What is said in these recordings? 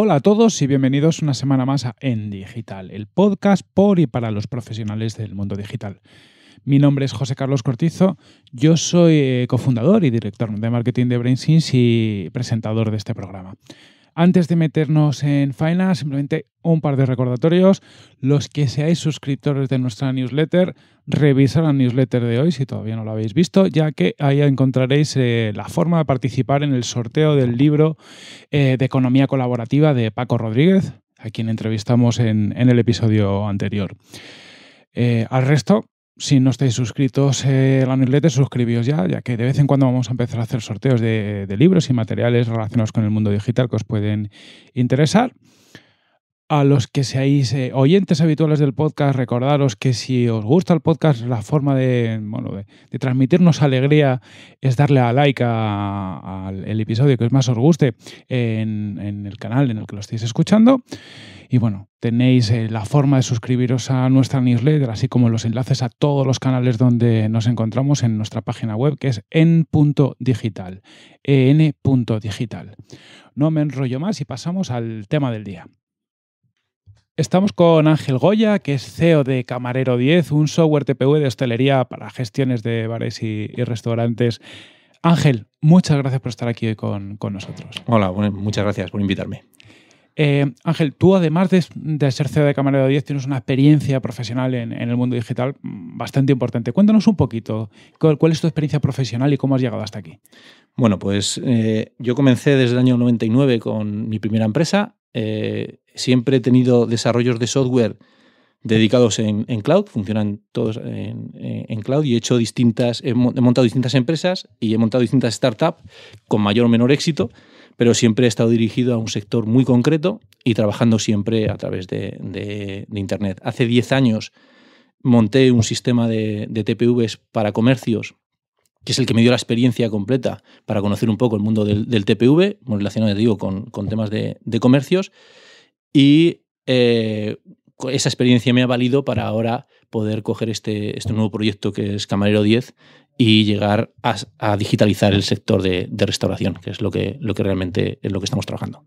Hola a todos y bienvenidos una semana más a En Digital, el podcast por y para los profesionales del mundo digital. Mi nombre es José Carlos Cortizo, yo soy eh, cofundador y director de marketing de BrainSins y presentador de este programa. Antes de meternos en faena, simplemente un par de recordatorios. Los que seáis suscriptores de nuestra newsletter, revisar la newsletter de hoy si todavía no lo habéis visto, ya que ahí encontraréis eh, la forma de participar en el sorteo del libro eh, de economía colaborativa de Paco Rodríguez, a quien entrevistamos en, el episodio anterior. Eh, al resto, si no estáis suscritos a eh, la newsletter, suscribíos ya, ya que de vez en cuando vamos a empezar a hacer sorteos de libros y materiales relacionados con el mundo digital que os pueden interesar. A los que seáis eh, oyentes habituales del podcast, recordaros que si os gusta el podcast, la forma de, de, transmitirnos alegría es darle a like al episodio que más os guste en, el canal en el que lo estéis escuchando. Y bueno, tenéis eh, la forma de suscribiros a nuestra newsletter, así como los enlaces a todos los canales donde nos encontramos en nuestra página web, que es en.digital. En.digital. No me enrollo más y pasamos al tema del día. Estamos con Ángel Goya, que es CEO de Camarero 10, un software TPV de hostelería para gestiones de bares y, restaurantes. Ángel, muchas gracias por estar aquí hoy con, nosotros. Hola, muchas gracias por invitarme. Eh, Ángel, tú además de, de, ser CEO de Camarero 10, tienes una experiencia profesional en, el mundo digital bastante importante. Cuéntanos un poquito, ¿cuál, es tu experiencia profesional y cómo has llegado hasta aquí? Bueno, pues eh, yo comencé desde el año 99 con mi primera empresa eh, siempre he tenido desarrollos de software dedicados en, cloud, funcionan todos en, cloud y he hecho distintas, he montado distintas empresas y he montado distintas startups con mayor o menor éxito, pero siempre he estado dirigido a un sector muy concreto y trabajando siempre a través de, Internet. Hace 10 años monté un sistema de, de TPVs para comercios que es el que me dio la experiencia completa para conocer un poco el mundo del, TPV, relacionado, digo, con, temas de, comercios. Y eh, esa experiencia me ha valido para ahora poder coger este, este nuevo proyecto que es Camarero 10 y llegar a, digitalizar el sector de, restauración, que es lo que, lo que realmente es lo que estamos trabajando.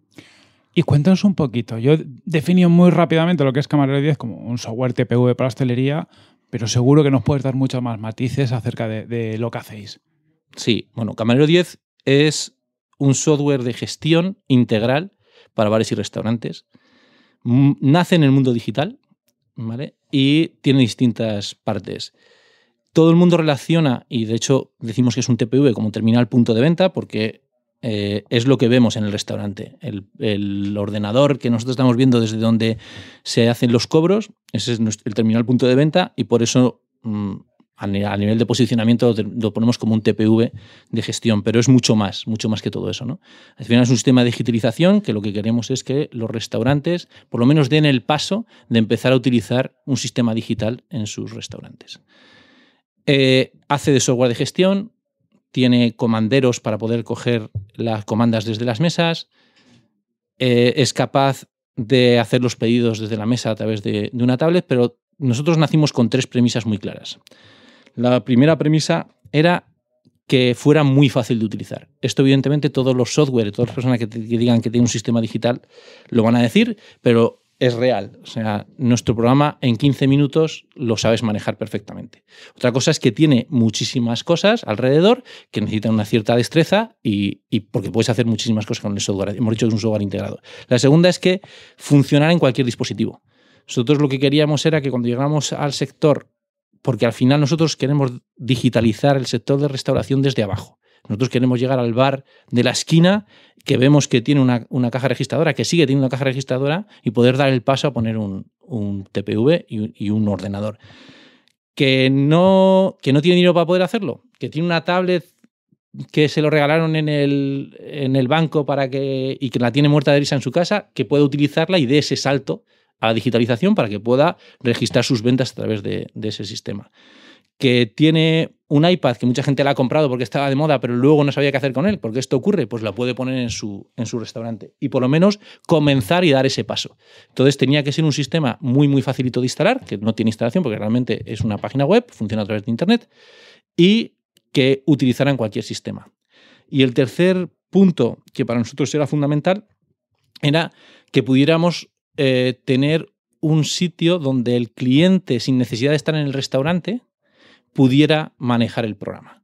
Y cuéntanos un poquito. Yo definí muy rápidamente lo que es Camarero 10 como un software TPV para hostelería pero seguro que nos puedes dar muchos más matices acerca de, lo que hacéis. Sí, bueno, Camarero 10 es un software de gestión integral para bares y restaurantes. Mm, nace en el mundo digital ¿vale? y tiene distintas partes. Todo el mundo relaciona, y de hecho decimos que es un TPV como terminal punto de venta, porque eh, es lo que vemos en el restaurante. El, ordenador que nosotros estamos viendo desde donde se hacen los cobros, ese es el terminal punto de venta y por eso mm, a, nivel de posicionamiento lo, ponemos como un TPV de gestión, pero es mucho más, mucho más que todo eso. ¿no? Al final es un sistema de digitalización que lo que queremos es que los restaurantes por lo menos den el paso de empezar a utilizar un sistema digital en sus restaurantes. Eh, hace de software de gestión, tiene comanderos para poder coger las comandas desde las mesas, eh, es capaz de hacer los pedidos desde la mesa a través de, una tablet, pero nosotros nacimos con tres premisas muy claras. La primera premisa era que fuera muy fácil de utilizar. Esto evidentemente todos los software, todas las personas que, que, digan que tiene un sistema digital lo van a decir, pero es real. O sea, nuestro programa en 15 minutos lo sabes manejar perfectamente. Otra cosa es que tiene muchísimas cosas alrededor que necesitan una cierta destreza y, porque puedes hacer muchísimas cosas con el software. Hemos dicho que es un software integrado. La segunda es que funcionar en cualquier dispositivo. Nosotros lo que queríamos era que cuando llegamos al sector, porque al final nosotros queremos digitalizar el sector de restauración desde abajo. Nosotros queremos llegar al bar de la esquina que vemos que tiene una, caja registradora, que sigue teniendo una caja registradora y poder dar el paso a poner un, TPV y, un ordenador. Que no, que no tiene dinero para poder hacerlo, que tiene una tablet que se lo regalaron en el, banco para que, y que la tiene muerta de risa en su casa, que pueda utilizarla y dé ese salto a la digitalización para que pueda registrar sus ventas a través de, de ese sistema. Que tiene un iPad que mucha gente la ha comprado porque estaba de moda, pero luego no sabía qué hacer con él, porque esto ocurre, pues la puede poner en su, en su restaurante. Y por lo menos comenzar y dar ese paso. Entonces tenía que ser un sistema muy, muy facilito de instalar, que no tiene instalación porque realmente es una página web, funciona a través de Internet, y que utilizaran cualquier sistema. Y el tercer punto que para nosotros era fundamental era que pudiéramos eh, tener un sitio donde el cliente, sin necesidad de estar en el restaurante, pudiera manejar el programa.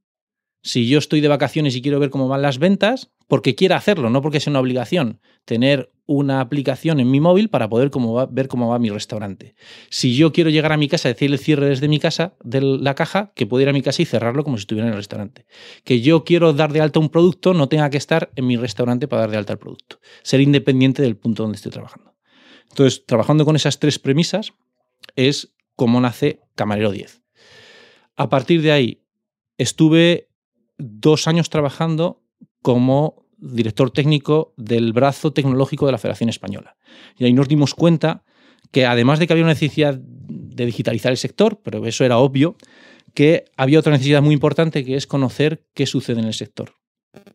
Si yo estoy de vacaciones y quiero ver cómo van las ventas, porque quiera hacerlo, no porque sea una obligación, tener una aplicación en mi móvil para poder ver cómo va mi restaurante. Si yo quiero llegar a mi casa, decir el cierre desde mi casa, de la caja, que pudiera ir a mi casa y cerrarlo como si estuviera en el restaurante. Que yo quiero dar de alta un producto, no tenga que estar en mi restaurante para dar de alta el producto. Ser independiente del punto donde estoy trabajando. Entonces, trabajando con esas tres premisas es cómo nace Camarero 10. A partir de ahí, estuve dos años trabajando como director técnico del brazo tecnológico de la Federación Española. Y ahí nos dimos cuenta que además de que había una necesidad de digitalizar el sector, pero eso era obvio, que había otra necesidad muy importante que es conocer qué sucede en el sector,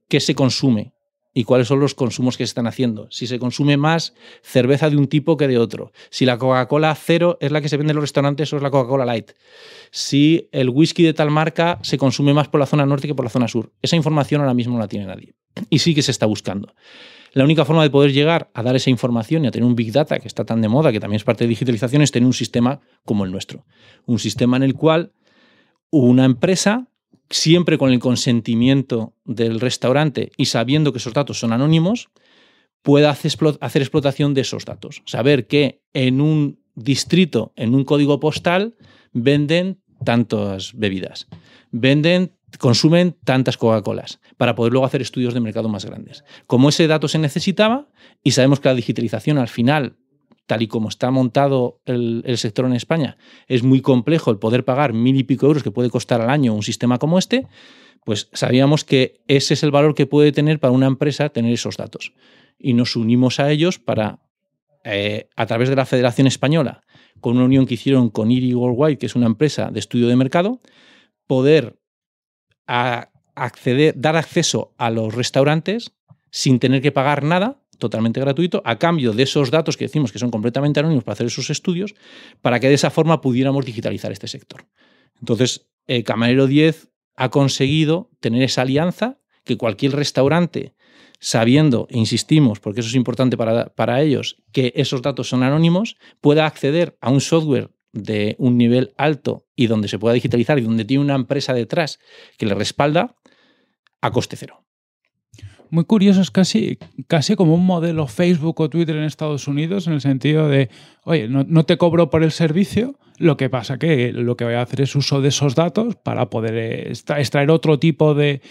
qué se consume, y cuáles son los consumos que se están haciendo. Si se consume más cerveza de un tipo que de otro. Si la Coca-Cola cero es la que se vende en los restaurantes o es la Coca-Cola light. Si el whisky de tal marca se consume más por la zona norte que por la zona sur. Esa información ahora mismo no la tiene nadie. Y sí que se está buscando. La única forma de poder llegar a dar esa información y a tener un Big Data que está tan de moda, que también es parte de digitalización, es tener un sistema como el nuestro. Un sistema en el cual una empresa siempre con el consentimiento del restaurante y sabiendo que esos datos son anónimos, pueda hacer explotación de esos datos. Saber que en un distrito, en un código postal, venden tantas bebidas, venden, consumen tantas Coca-Colas, para poder luego hacer estudios de mercado más grandes. Como ese dato se necesitaba, y sabemos que la digitalización al final tal y como está montado el, sector en España, es muy complejo el poder pagar mil y pico euros que puede costar al año un sistema como este, pues sabíamos que ese es el valor que puede tener para una empresa tener esos datos. Y nos unimos a ellos para, eh, a través de la Federación Española, con una unión que hicieron con IRI Worldwide, que es una empresa de estudio de mercado, poder acceder, dar acceso a los restaurantes sin tener que pagar nada totalmente gratuito, a cambio de esos datos que decimos que son completamente anónimos para hacer esos estudios, para que de esa forma pudiéramos digitalizar este sector. Entonces, eh, Camarero 10 ha conseguido tener esa alianza que cualquier restaurante, sabiendo, e insistimos, porque eso es importante para ellos, que esos datos son anónimos, pueda acceder a un software de un nivel alto y donde se pueda digitalizar y donde tiene una empresa detrás que le respalda a coste cero muy es casi, casi como un modelo Facebook o Twitter en Estados Unidos, en el sentido de, oye, no, te cobro por el servicio, lo que pasa que lo que voy a hacer es uso de esos datos para poder eh, extraer otro tipo de,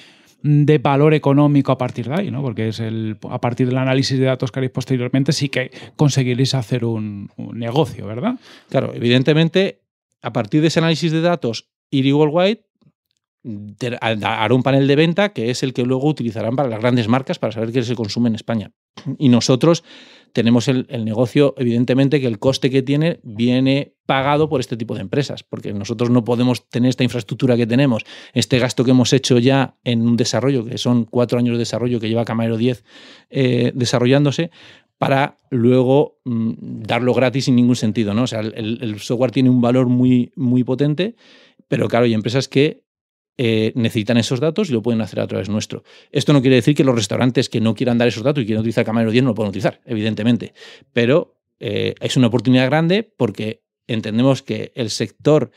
valor económico a partir de ahí, ¿no? Porque es el, a partir del análisis de datos que haréis posteriormente sí que conseguiréis hacer un, negocio, ¿verdad? Claro, evidentemente, a partir de ese análisis de datos, igual White hará un panel de venta que es el que luego utilizarán para las grandes marcas para saber qué se consume en España. Y nosotros tenemos el, negocio, evidentemente, que el coste que tiene viene pagado por este tipo de empresas, porque nosotros no podemos tener esta infraestructura que tenemos, este gasto que hemos hecho ya en un desarrollo, que son cuatro años de desarrollo que lleva Camaro 10 eh, desarrollándose, para luego mm, darlo gratis sin ningún sentido. ¿no? O sea, el, el software tiene un valor muy, muy potente, pero claro, hay empresas que eh, necesitan esos datos y lo pueden hacer a través nuestro. Esto no quiere decir que los restaurantes que no quieran dar esos datos y quieran utilizar Camarero 10 no lo puedan utilizar, evidentemente. Pero eh, es una oportunidad grande porque entendemos que el sector,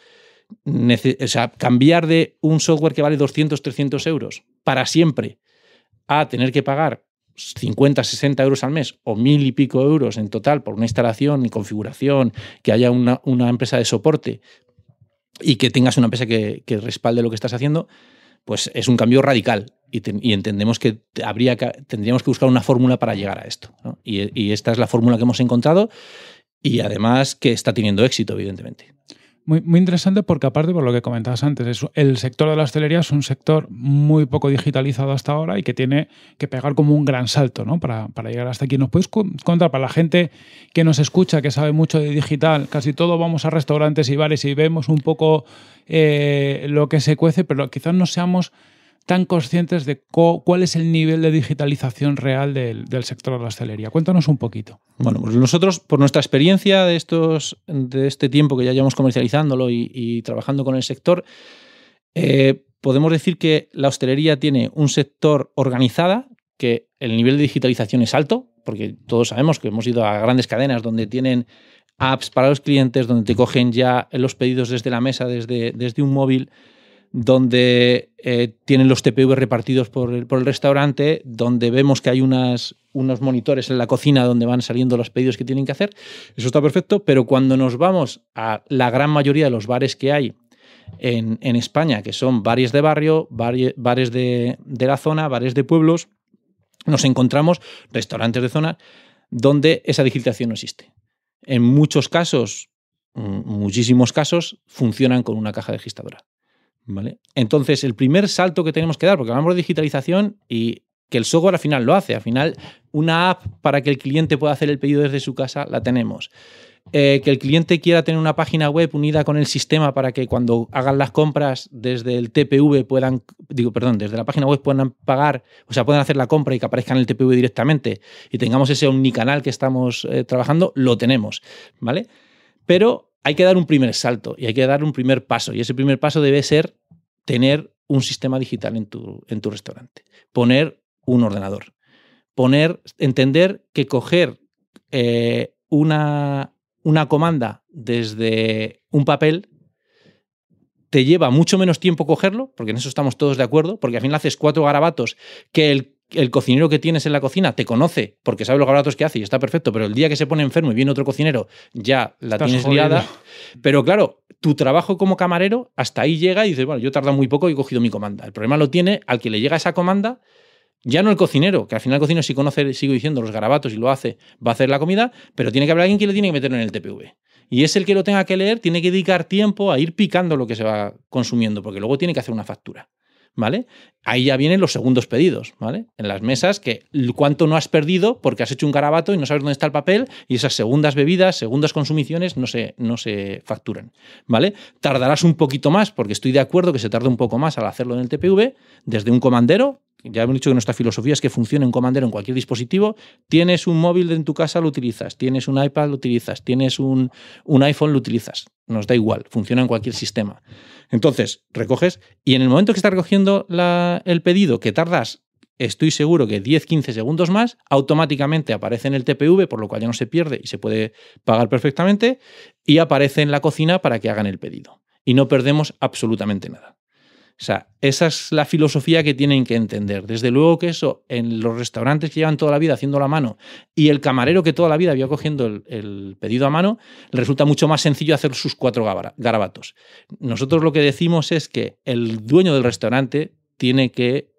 o sea, cambiar de un software que vale 200, 300 euros para siempre a tener que pagar 50, 60 euros al mes o mil y pico euros en total por una instalación y configuración, que haya una, una empresa de soporte y que tengas una empresa que, respalde lo que estás haciendo, pues es un cambio radical y, entendemos que, habría tendríamos que buscar una fórmula para llegar a esto. Y, y, esta es la fórmula que hemos encontrado y además que está teniendo éxito, evidentemente. Muy, interesante porque aparte por lo que comentabas antes, el sector de la hostelería es un sector muy poco digitalizado hasta ahora y que tiene que pegar como un gran salto ¿no? para, llegar hasta aquí. ¿Nos puedes contar para la gente que nos escucha, que sabe mucho de digital? Casi todo vamos a restaurantes y bares y vemos un poco eh, lo que se cuece, pero quizás no seamos tan conscientes de cuál es el nivel de digitalización real del, sector de la hostelería. Cuéntanos un poquito. Bueno, pues nosotros, por nuestra experiencia de, estos, de este tiempo que ya llevamos comercializándolo y, trabajando con el sector, eh, podemos decir que la hostelería tiene un sector organizada, que el nivel de digitalización es alto, porque todos sabemos que hemos ido a grandes cadenas donde tienen apps para los clientes, donde te cogen ya los pedidos desde la mesa, desde, desde un móvil donde eh, tienen los TPV repartidos por el, restaurante, donde vemos que hay unos monitores en la cocina donde van saliendo los pedidos que tienen que hacer. Eso está perfecto, pero cuando nos vamos a la gran mayoría de los bares que hay en, España, que son bares de barrio, bares, de, la zona, bares de pueblos, nos encontramos restaurantes de zona donde esa digitación no existe. En muchos casos, mm, muchísimos casos, funcionan con una caja registradora. Entonces, el primer salto que tenemos que dar, porque hablamos de digitalización y que el software al final lo hace, al final una app para que el cliente pueda hacer el pedido desde su casa la tenemos. Eh, que el cliente quiera tener una página web unida con el sistema para que cuando hagan las compras desde el TPV puedan, digo, perdón, desde la página web puedan pagar, o sea, puedan hacer la compra y que aparezcan en el TPV directamente y tengamos ese omnicanal que estamos eh, trabajando, lo tenemos, ¿vale? Pero hay que dar un primer salto y hay que dar un primer paso. Y ese primer paso debe ser tener un sistema digital en tu, en tu restaurante, poner un ordenador, poner, entender que coger eh, una, una comanda desde un papel te lleva mucho menos tiempo cogerlo, porque en eso estamos todos de acuerdo, porque al final haces cuatro garabatos, que el el cocinero que tienes en la cocina te conoce porque sabe los garabatos que hace y está perfecto, pero el día que se pone enfermo y viene otro cocinero, ya la tienes liada. Pero claro, tu trabajo como camarero hasta ahí llega y dices, bueno, yo he tardado muy poco y he cogido mi comanda. El problema lo tiene al que le llega esa comanda, ya no el cocinero, que al final el cocinero sí conoce, sigo diciendo, los garabatos y lo hace, va a hacer la comida, pero tiene que haber alguien que le tiene que meter en el TPV. Y es el que lo tenga que leer, tiene que dedicar tiempo a ir picando lo que se va consumiendo, porque luego tiene que hacer una factura. ¿vale? Ahí ya vienen los segundos pedidos, ¿vale? En las mesas que cuánto no has perdido porque has hecho un garabato y no sabes dónde está el papel y esas segundas bebidas, segundas consumiciones no se, no se facturan, ¿vale? Tardarás un poquito más porque estoy de acuerdo que se tarda un poco más al hacerlo en el TPV desde un comandero ya hemos dicho que nuestra filosofía es que funcione un comandero en cualquier dispositivo. Tienes un móvil en tu casa, lo utilizas. Tienes un iPad, lo utilizas. Tienes un, un iPhone, lo utilizas. Nos da igual, funciona en cualquier sistema. Entonces, recoges y en el momento que estás recogiendo el pedido, que tardas, estoy seguro que 10-15 segundos más, automáticamente aparece en el TPV, por lo cual ya no se pierde y se puede pagar perfectamente, y aparece en la cocina para que hagan el pedido. Y no perdemos absolutamente nada. O sea, esa es la filosofía que tienen que entender. Desde luego que eso en los restaurantes que llevan toda la vida haciendo la mano y el camarero que toda la vida había cogiendo el, pedido a mano, resulta mucho más sencillo hacer sus cuatro garabatos. Nosotros lo que decimos es que el dueño del restaurante tiene que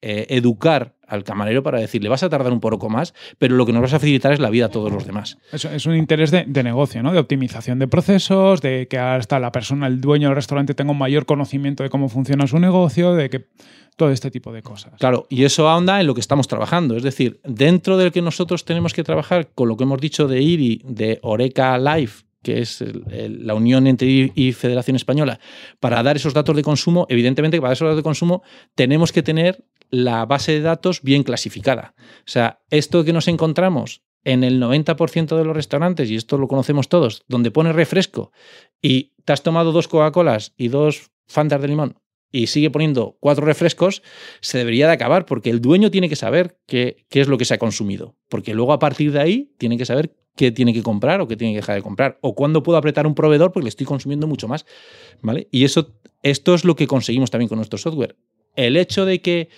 eh, educar al camarero para decirle, vas a tardar un poco más, pero lo que nos vas a facilitar es la vida a todos los demás. Eso es un interés de, negocio, ¿no? De optimización de procesos, de que hasta la persona, el dueño del restaurante tenga un mayor conocimiento de cómo funciona su negocio, de que todo este tipo de cosas. Claro, y eso ahonda en lo que estamos trabajando. Es decir, dentro del que nosotros tenemos que trabajar con lo que hemos dicho de IRI, de Oreca Life, que es la unión entre y Federación Española, para dar esos datos de consumo, evidentemente para esos datos de consumo tenemos que tener la base de datos bien clasificada. O sea, esto que nos encontramos en el 90% de los restaurantes, y esto lo conocemos todos, donde pone refresco y te has tomado dos Coca-Colas y dos Fanta de limón y sigue poniendo cuatro refrescos, se debería de acabar porque el dueño tiene que saber qué, qué, es lo que se ha consumido. Porque luego a partir de ahí tiene que saber qué tiene que comprar o qué tiene que dejar de comprar, o cuándo puedo apretar un proveedor porque le estoy consumiendo mucho más, ¿vale? Y eso, esto es lo que conseguimos también con nuestro software. El hecho de que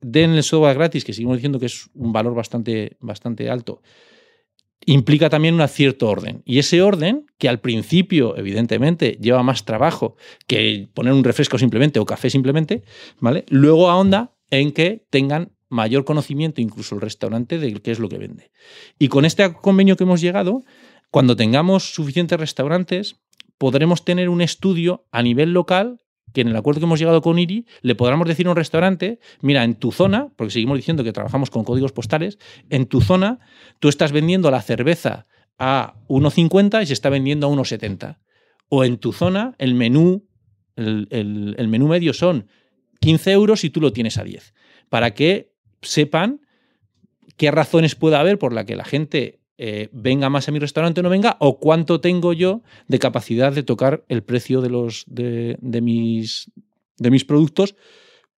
den el software gratis, que seguimos diciendo que es un valor bastante, bastante alto, implica también un cierto orden. Y ese orden, que al principio, evidentemente, lleva más trabajo que poner un refresco simplemente o café simplemente, ¿vale? Luego ahonda en que tengan mayor conocimiento incluso el restaurante de qué es lo que vende. Y con este convenio que hemos llegado, cuando tengamos suficientes restaurantes, podremos tener un estudio a nivel local que en el acuerdo que hemos llegado con IRI le podremos decir a un restaurante, mira, en tu zona, porque seguimos diciendo que trabajamos con códigos postales, en tu zona tú estás vendiendo la cerveza a 1,50 y se está vendiendo a 1,70. O en tu zona el menú, el, el menú medio son 15 euros y tú lo tienes a 10. Para que sepan qué razones pueda haber por la que la gente eh, venga más a mi restaurante o no venga, o cuánto tengo yo de capacidad de tocar el precio de, los, de, mis, de mis productos,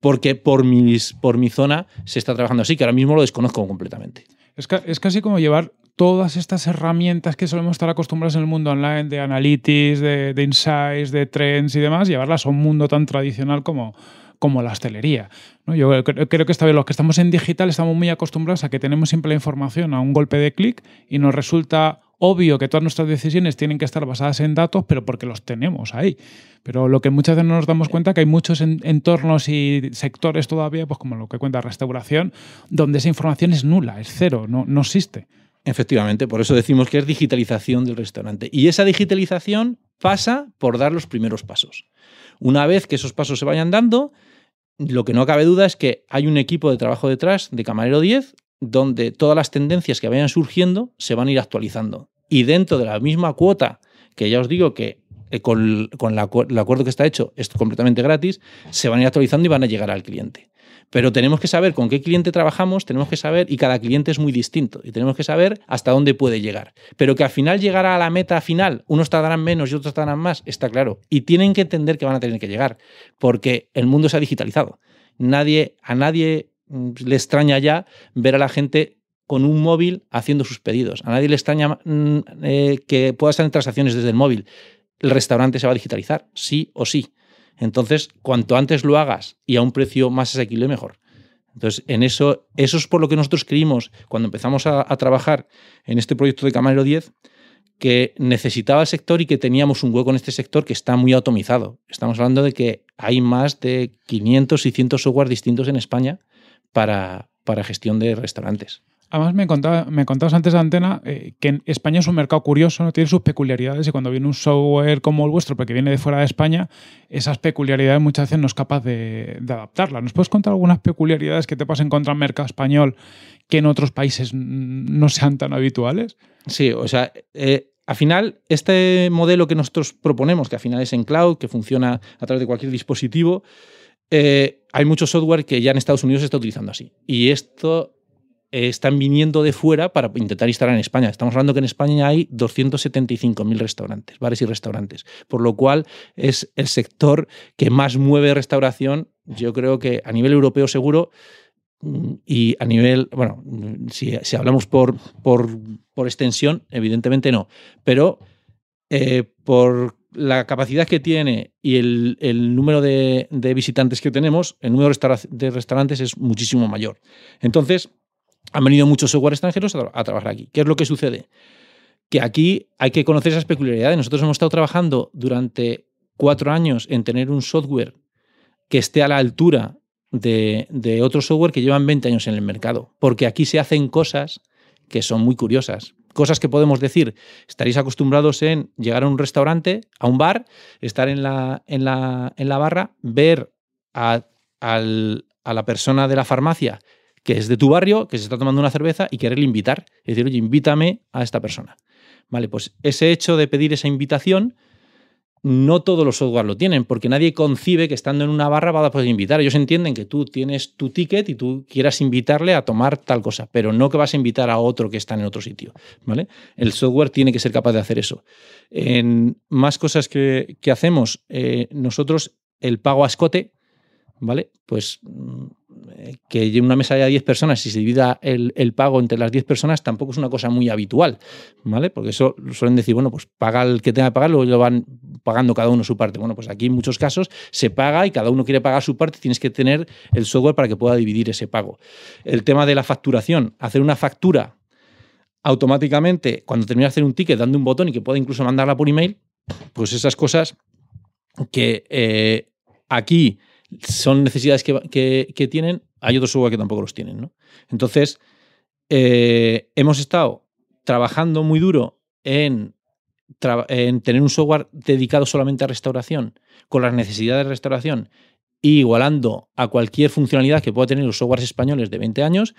porque por, mis, por mi zona se está trabajando así, que ahora mismo lo desconozco completamente. Es, casi como llevar todas estas herramientas que solemos estar acostumbrados en el mundo online, de analytics, de, insights, de trends y demás, llevarlas a un mundo tan tradicional como, como la hostelería. Yo creo que esta los que estamos en digital estamos muy acostumbrados a que tenemos siempre la información a un golpe de clic y nos resulta obvio que todas nuestras decisiones tienen que estar basadas en datos, pero porque los tenemos ahí. Pero lo que muchas veces no nos damos cuenta que hay muchos entornos y sectores todavía, pues como lo que cuenta restauración, donde esa información es nula, es cero, no, no existe. Efectivamente, por eso decimos que es digitalización del restaurante. Y esa digitalización pasa por dar los primeros pasos. Una vez que esos pasos se vayan dando, lo que no cabe duda es que hay un equipo de trabajo detrás de Camarero 10 donde todas las tendencias que vayan surgiendo se van a ir actualizando. Y dentro de la misma cuota, que ya os digo que eh, con, el acuerdo que está hecho es completamente gratis, se van a ir actualizando y van a llegar al cliente. Pero tenemos que saber con qué cliente trabajamos, tenemos que saber, y cada cliente es muy distinto, y tenemos que saber hasta dónde puede llegar. Pero que al final llegará a la meta final, unos tardarán menos y otros tardarán más, está claro. Y tienen que entender que van a tener que llegar, porque el mundo se ha digitalizado. Nadie, a nadie mm, le extraña ya ver a la gente con un móvil haciendo sus pedidos. A nadie le extraña mm, eh, que pueda hacer transacciones desde el móvil. El restaurante se va a digitalizar, sí o sí. Entonces, cuanto antes lo hagas y a un precio más asequible, mejor. Entonces, en eso, eso es por lo que nosotros creímos cuando empezamos a, trabajar en este proyecto de Camarero 10, que necesitaba el sector y que teníamos un hueco en este sector que está muy atomizado. Estamos hablando de que hay más de 500 y 100 software distintos en España para gestión de restaurantes. Además, me, me contabas antes de antena eh, que en España es un mercado curioso, tiene sus peculiaridades y cuando viene un software como el vuestro, porque viene de fuera de España, esas peculiaridades muchas veces no es capaz de, de adaptarlas. ¿Nos puedes contar algunas peculiaridades que te pasen contra el mercado español que en otros países no sean tan habituales? Sí, o sea, eh, al final, este modelo que nosotros proponemos, que al final es en cloud, que funciona a través de cualquier dispositivo, eh, hay mucho software que ya en Estados Unidos se está utilizando así. Y esto están viniendo de fuera para intentar instalar en España. Estamos hablando que en España hay 275.000 restaurantes, bares y restaurantes, por lo cual es el sector que más mueve restauración, yo creo que a nivel europeo seguro mm, y a nivel, bueno, si, hablamos por, por, extensión, evidentemente no, pero eh, por la capacidad que tiene y el, el número de, de, visitantes que tenemos, el número de restaurantes es muchísimo mayor. Entonces, han venido muchos software extranjeros a, trabajar aquí. ¿Qué es lo que sucede? Que aquí hay que conocer esas peculiaridades. Nosotros hemos estado trabajando durante cuatro años en tener un software que esté a la altura de, de otro software que llevan 20 años en el mercado. Porque aquí se hacen cosas que son muy curiosas. Cosas que podemos decir, estaréis acostumbrados en llegar a un restaurante, a un bar, estar en la, en la, barra, ver a, a la persona de la farmacia que es de tu barrio, que se está tomando una cerveza y quererle invitar. Es decir, oye, invítame a esta persona. Vale, pues ese hecho de pedir esa invitación, no todos los software lo tienen, porque nadie concibe que estando en una barra va a poder invitar. Ellos entienden que tú tienes tu ticket y tú quieras invitarle a tomar tal cosa, pero no que vas a invitar a otro que está en otro sitio. ¿vale? El software tiene que ser capaz de hacer eso. En más cosas que, hacemos, eh, nosotros el pago a escote, ¿vale? Pues mm, eh, que una mesa de 10 personas y se divida el, pago entre las 10 personas tampoco es una cosa muy habitual, ¿vale? Porque eso suelen decir, bueno, pues paga el que tenga que pagar, luego lo van pagando cada uno su parte. Bueno, pues aquí en muchos casos se paga y cada uno quiere pagar su parte, tienes que tener el software para que pueda dividir ese pago. El tema de la facturación, hacer una factura automáticamente cuando termina de hacer un ticket dando un botón y que pueda incluso mandarla por email, pues esas cosas que eh, aquí son necesidades que, tienen, hay otros software que tampoco los tienen. Entonces, eh, hemos estado trabajando muy duro en, tener un software dedicado solamente a restauración, con las necesidades de restauración, igualando a cualquier funcionalidad que pueda tener los softwares españoles de 20 años.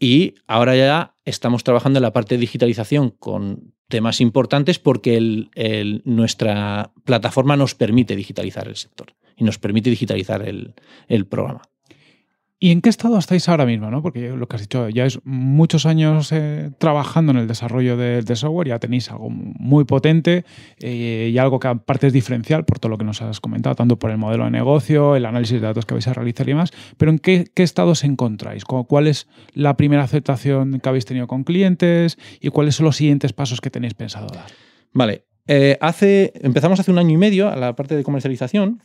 Y ahora ya estamos trabajando en la parte de digitalización con temas importantes porque nuestra plataforma nos permite digitalizar el sector y nos permite digitalizar el, programa. ¿Y en qué estado estáis ahora mismo? Porque lo que has dicho, ya es muchos años eh, trabajando en el desarrollo de, software, ya tenéis algo muy potente eh, y algo que aparte es diferencial por todo lo que nos has comentado, tanto por el modelo de negocio, el análisis de datos que vais a realizar y demás. Pero ¿en qué, qué estado os encontráis? ¿Cuál es la primera aceptación que habéis tenido con clientes y cuáles son los siguientes pasos que tenéis pensado dar? Vale, eh, hace, empezamos hace un año y medio a la parte de comercialización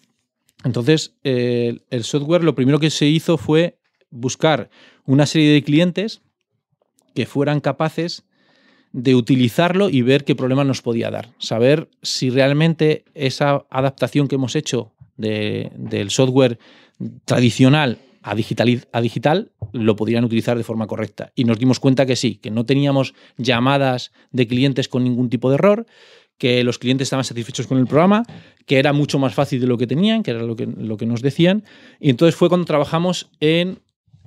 entonces, eh, el software lo primero que se hizo fue buscar una serie de clientes que fueran capaces de utilizarlo y ver qué problema nos podía dar. Saber si realmente esa adaptación que hemos hecho del software tradicional a digital, a digital lo podrían utilizar de forma correcta. Y nos dimos cuenta que sí, que no teníamos llamadas de clientes con ningún tipo de error, que los clientes estaban satisfechos con el programa, que era mucho más fácil de lo que tenían, que era lo que, lo que nos decían. Y entonces fue cuando trabajamos en,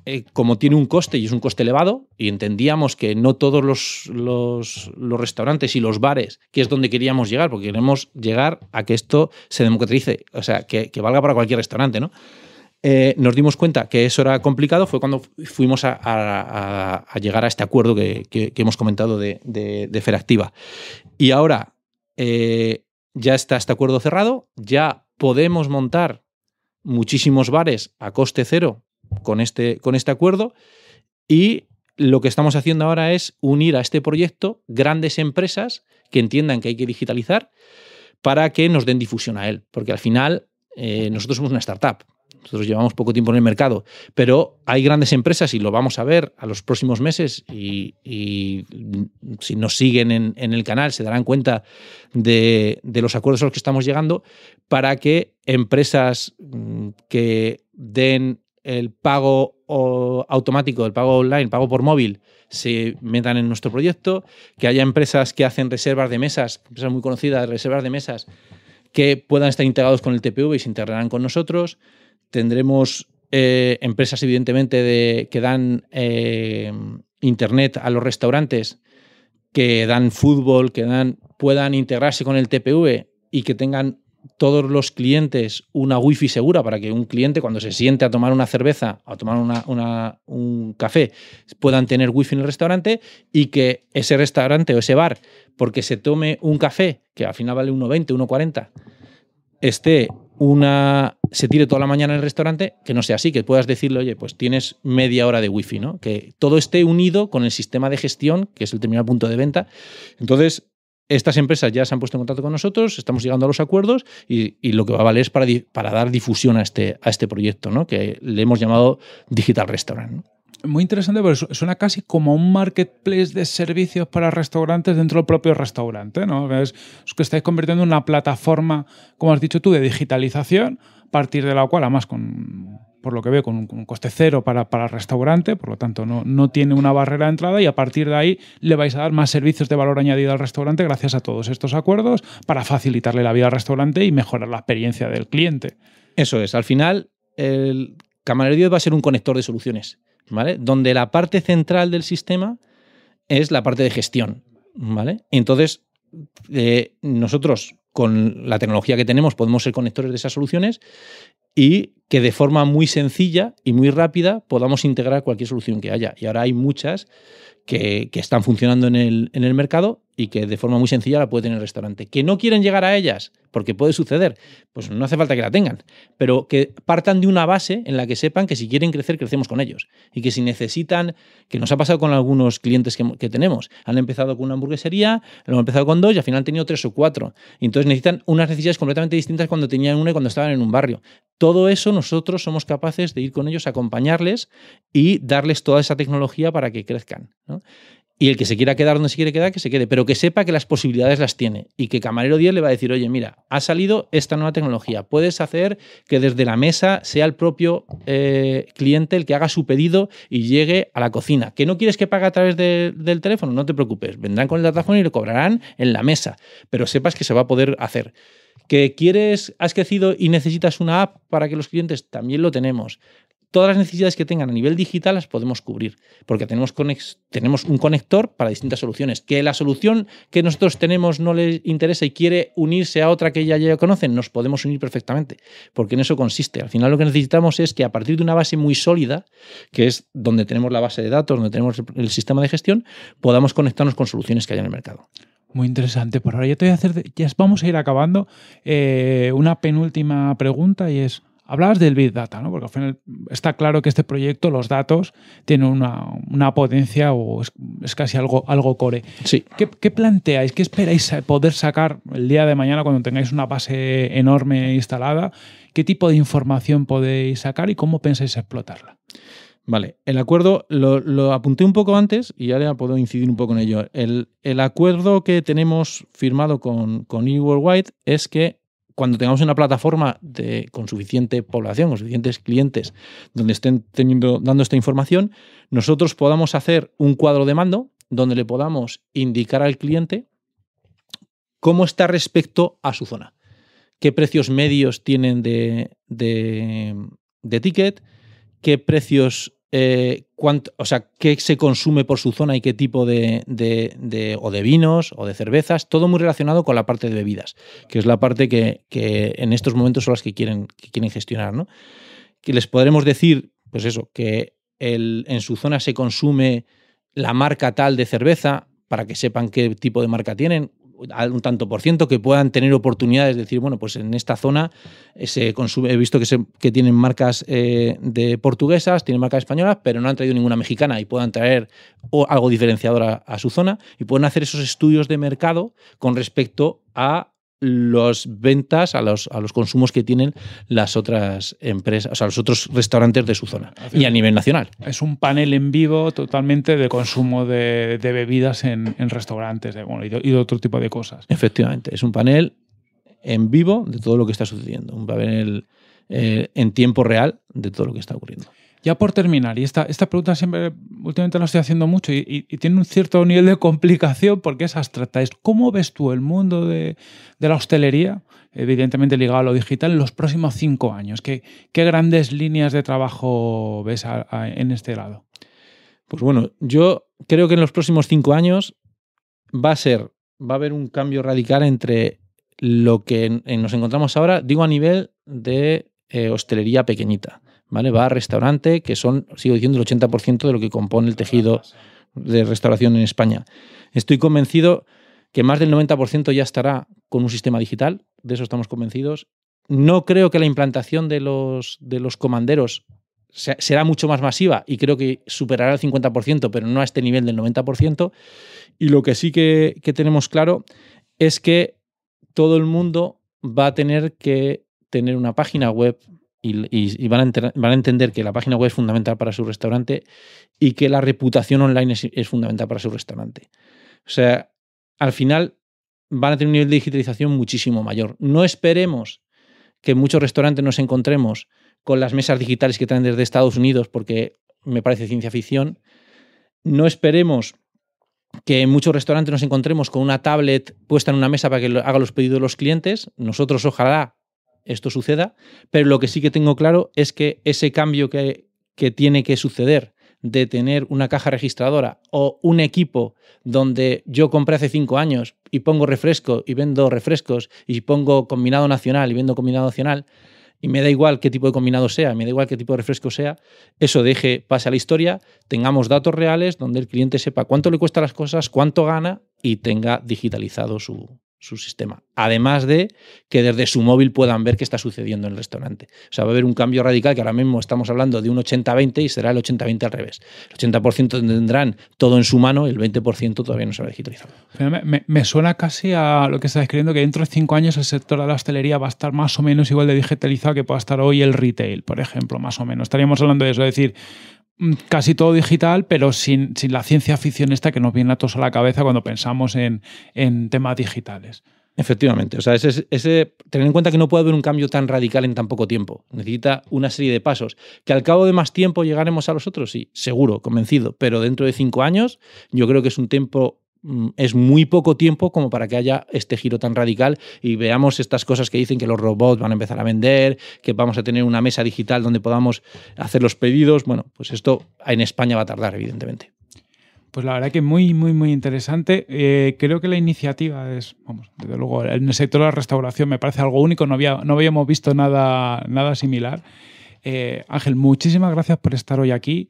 eh, como tiene un coste y es un coste elevado, y entendíamos que no todos los, los, restaurantes y los bares, que es donde queríamos llegar, porque queremos llegar a que esto se democratice, o sea, que, que valga para cualquier restaurante, ¿no? Eh, nos dimos cuenta que eso era complicado fue cuando fuimos a, a, llegar a este acuerdo que, que, hemos comentado de, de, de Feractiva. Y ahora, eh, ya está este acuerdo cerrado, ya podemos montar muchísimos bares a coste cero con este, con este acuerdo y lo que estamos haciendo ahora es unir a este proyecto grandes empresas que entiendan que hay que digitalizar para que nos den difusión a él, porque al final eh, nosotros somos una startup. Nosotros llevamos poco tiempo en el mercado, pero hay grandes empresas y lo vamos a ver a los próximos meses y, si nos siguen en, el canal se darán cuenta de, los acuerdos a los que estamos llegando para que empresas mm, que den el pago automático, el pago online, el pago por móvil, se metan en nuestro proyecto, que haya empresas que hacen reservas de mesas, empresas muy conocidas, de reservas de mesas, que puedan estar integrados con el TPV y se integrarán con nosotros, Tendremos eh, empresas, evidentemente, de, que dan eh, internet a los restaurantes, que dan fútbol, que dan, puedan integrarse con el TPV y que tengan todos los clientes una wifi segura para que un cliente cuando se siente a tomar una cerveza o a tomar un café puedan tener wifi en el restaurante y que ese restaurante o ese bar, porque se tome un café que al final vale 1,20, 1,40, esté una se tire toda la mañana en el restaurante, que no sea así, que puedas decirle, oye, pues tienes media hora de wifi, ¿no? Que todo esté unido con el sistema de gestión, que es el terminal punto de venta. Entonces, estas empresas ya se han puesto en contacto con nosotros, estamos llegando a los acuerdos y, lo que va a valer es para, dar difusión a este, a este proyecto, ¿no? Que le hemos llamado Digital Restaurant muy interesante porque suena casi como un marketplace de servicios para restaurantes dentro del propio restaurante, ¿no? Es, que estáis convirtiendo en una plataforma, como has dicho tú, de digitalización, a partir de la cual, además, con, por lo que veo, con un, coste cero para, para, el restaurante, por lo tanto, no, no tiene una barrera de entrada y a partir de ahí le vais a dar más servicios de valor añadido al restaurante gracias a todos estos acuerdos para facilitarle la vida al restaurante y mejorar la experiencia del cliente. Eso es, al final, el camarero va a ser un conector de soluciones donde la parte central del sistema es la parte de gestión, ¿vale? Entonces, eh, nosotros con la tecnología que tenemos podemos ser conectores de esas soluciones y que de forma muy sencilla y muy rápida podamos integrar cualquier solución que haya. Y ahora hay muchas que, que están funcionando en el, en el, mercado y que de forma muy sencilla la puede tener el restaurante. Que no quieren llegar a ellas, porque puede suceder, pues no hace falta que la tengan, pero que partan de una base en la que sepan que si quieren crecer, crecemos con ellos. Y que si necesitan, que nos ha pasado con algunos clientes que, tenemos, han empezado con una hamburguesería, lo han empezado con dos y al final han tenido tres o cuatro. entonces necesitan unas necesidades completamente distintas cuando tenían una y cuando estaban en un barrio todo eso nosotros somos capaces de ir con ellos, acompañarles y darles toda esa tecnología para que crezcan. Y el que se quiera quedar donde se quiere quedar, que se quede, pero que sepa que las posibilidades las tiene y que Camarero 10 le va a decir, oye, mira, ha salido esta nueva tecnología, puedes hacer que desde la mesa sea el propio eh, cliente el que haga su pedido y llegue a la cocina. ¿Que no quieres que pague a través del teléfono? No te preocupes, vendrán con el teléfono y lo cobrarán en la mesa, pero sepas que se va a poder hacer. ¿Que quieres, has crecido y necesitas una app para que los clientes? También lo tenemos. Todas las necesidades que tengan a nivel digital las podemos cubrir, porque tenemos, tenemos un conector para distintas soluciones. Que la solución que nosotros tenemos no les interesa y quiere unirse a otra que ya, ya conocen, nos podemos unir perfectamente, porque en eso consiste. Al final lo que necesitamos es que a partir de una base muy sólida, que es donde tenemos la base de datos, donde tenemos el sistema de gestión, podamos conectarnos con soluciones que hay en el mercado. Muy interesante. Por ahora ya te voy a hacer, ya vamos a ir acabando. Eh, una penúltima pregunta y es, hablabas del Big Data, ¿no? Porque al final está claro que este proyecto, los datos, tiene una, potencia o es, casi algo, algo core. Sí. ¿Qué, ¿Qué, planteáis? ¿Qué esperáis poder sacar el día de mañana cuando tengáis una base enorme instalada? ¿Qué tipo de información podéis sacar y cómo pensáis explotarla? Vale, el acuerdo lo, apunté un poco antes y ya ahora puedo incidir un poco en ello. El, acuerdo que tenemos firmado con, con e! es que cuando tengamos una plataforma con suficiente población, con suficientes clientes, donde estén teniendo, dando esta información, nosotros podamos hacer un cuadro de mando donde le podamos indicar al cliente cómo está respecto a su zona, qué precios medios tienen de, de ticket, qué precios, eh, cuánto, o sea, qué se consume por su zona y qué tipo de, o de vinos o de cervezas, todo muy relacionado con la parte de bebidas, que es la parte que, que en estos momentos son las que quieren, quieren gestionar, ¿no? Que les podremos decir, pues eso, que el, en su zona se consume la marca tal de cerveza para que sepan qué tipo de marca tienen, un tanto por ciento que puedan tener oportunidades de decir, bueno, pues en esta zona eh, se consume, he visto que, tienen marcas eh, de portuguesas, tienen marcas españolas, pero no han traído ninguna mexicana y puedan traer algo diferenciador a, su zona y pueden hacer esos estudios de mercado con respecto a las ventas, a los, a los consumos que tienen las otras empresas, o sea, los otros restaurantes de su zona ah, y a nivel nacional. Es un panel en vivo totalmente de consumo de, bebidas en, restaurantes de, bueno, y, de, otro tipo de cosas. Efectivamente, es un panel en vivo de todo lo que está sucediendo, un panel eh, en tiempo real de todo lo que está ocurriendo. Ya por terminar, y esta, esta pregunta siempre, últimamente la estoy haciendo mucho y, tiene un cierto nivel de complicación porque es abstracta, es cómo ves tú el mundo de, la hostelería, evidentemente ligado a lo digital, en los próximos cinco años. ¿Qué, qué grandes líneas de trabajo ves en este lado? Pues bueno, yo creo que en los próximos cinco años va a ser, va a haber un cambio radical entre lo que nos encontramos ahora, digo a nivel de eh, hostelería pequeñita. Va a restaurante, que son, sigo diciendo, el 80% de lo que compone el tejido de restauración en España. Estoy convencido que más del 90% ya estará con un sistema digital, de eso estamos convencidos. No creo que la implantación de los, de los comanderos será mucho más masiva y creo que superará el 50%, pero no a este nivel del 90%. Y lo que sí que, que tenemos claro es que todo el mundo va a tener que tener una página web y, van, a entender que la página web es fundamental para su restaurante y que la reputación online es, fundamental para su restaurante. O sea, al final van a tener un nivel de digitalización muchísimo mayor. No esperemos que en muchos restaurantes nos encontremos con las mesas digitales que traen desde Estados Unidos, porque me parece ciencia ficción. No esperemos que en muchos restaurantes nos encontremos con una tablet puesta en una mesa para que haga los pedidos de los clientes. Nosotros ojalá esto suceda, pero lo que sí que tengo claro es que ese cambio que, tiene que suceder de tener una caja registradora o un equipo donde yo compré hace cinco años y pongo refresco y vendo refrescos y pongo combinado nacional y vendo combinado nacional y me da igual qué tipo de combinado sea, me da igual qué tipo de refresco sea, eso deje, pase a la historia, tengamos datos reales donde el cliente sepa cuánto le cuesta las cosas, cuánto gana y tenga digitalizado su, su sistema. Además de que desde su móvil puedan ver qué está sucediendo en el restaurante. O sea, va a haber un cambio radical que ahora mismo estamos hablando de un 80-20 y será el 80-20 al revés. El 80% tendrán todo en su mano y el 20% todavía no se ha digitalizado. Me, suena casi a lo que está escribiendo, que dentro de cinco años el sector de la hostelería va a estar más o menos igual de digitalizado que pueda estar hoy el retail, por ejemplo, más o menos. Estaríamos hablando de eso, es decir, Mm, casi todo digital, pero sin, sin, la ciencia ficcionista que nos viene a todos a la cabeza cuando pensamos en, temas digitales. Efectivamente, o sea, ese, tener en cuenta que no puede haber un cambio tan radical en tan poco tiempo. Necesita una serie de pasos. ¿Que al cabo de más tiempo llegaremos a los otros? Sí, seguro, convencido. Pero dentro de cinco años, yo creo que es un tiempo Mm, es muy poco tiempo como para que haya este giro tan radical y veamos estas cosas que dicen que los robots van a empezar a vender, que vamos a tener una mesa digital donde podamos hacer los pedidos. Bueno, pues esto en España va a tardar, evidentemente. Pues la verdad que muy, muy, muy interesante. Eh, creo que la iniciativa es, vamos, desde luego, en el sector de la restauración me parece algo único, no, había, no habíamos visto nada, nada similar. Eh, Ángel, muchísimas gracias por estar hoy aquí.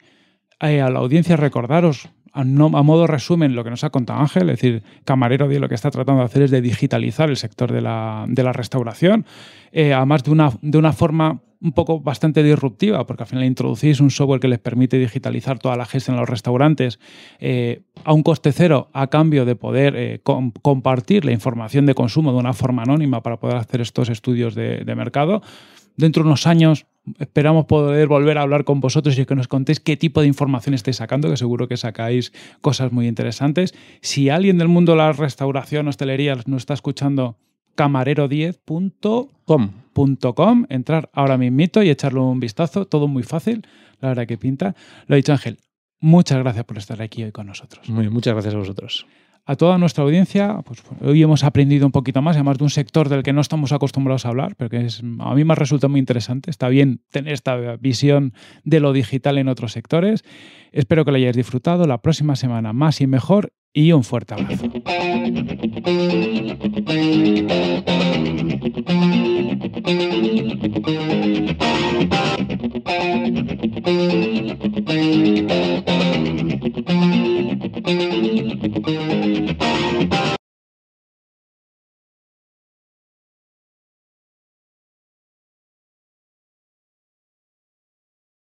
Eh, a la audiencia recordaros, a, modo resumen lo que nos ha contado Ángel, es decir, Camarero de lo que está tratando de hacer es de digitalizar el sector de la, restauración, eh, además de una, de una forma un poco bastante disruptiva, porque al final introducís un software que les permite digitalizar toda la gestión de los restaurantes eh, a un coste cero, a cambio de poder eh, compartir la información de consumo de una forma anónima para poder hacer estos estudios de, de mercado dentro de unos años esperamos poder volver a hablar con vosotros y que nos contéis qué tipo de información estáis sacando, que seguro que sacáis cosas muy interesantes. Si alguien del mundo de la restauración, hostelería, nos está escuchando, camarero10.com, entrar ahora mismito y echarle un vistazo, todo muy fácil, la verdad que pinta. Lo ha dicho Ángel, muchas gracias por estar aquí hoy con nosotros. Muy muchas gracias a vosotros a toda nuestra audiencia. Pues, hoy hemos aprendido un poquito más, además de un sector del que no estamos acostumbrados a hablar, pero que a mí me resulta muy interesante. Está bien tener esta visión de lo digital en otros sectores. Espero que lo hayáis disfrutado. La próxima semana más y mejor y un fuerte abrazo.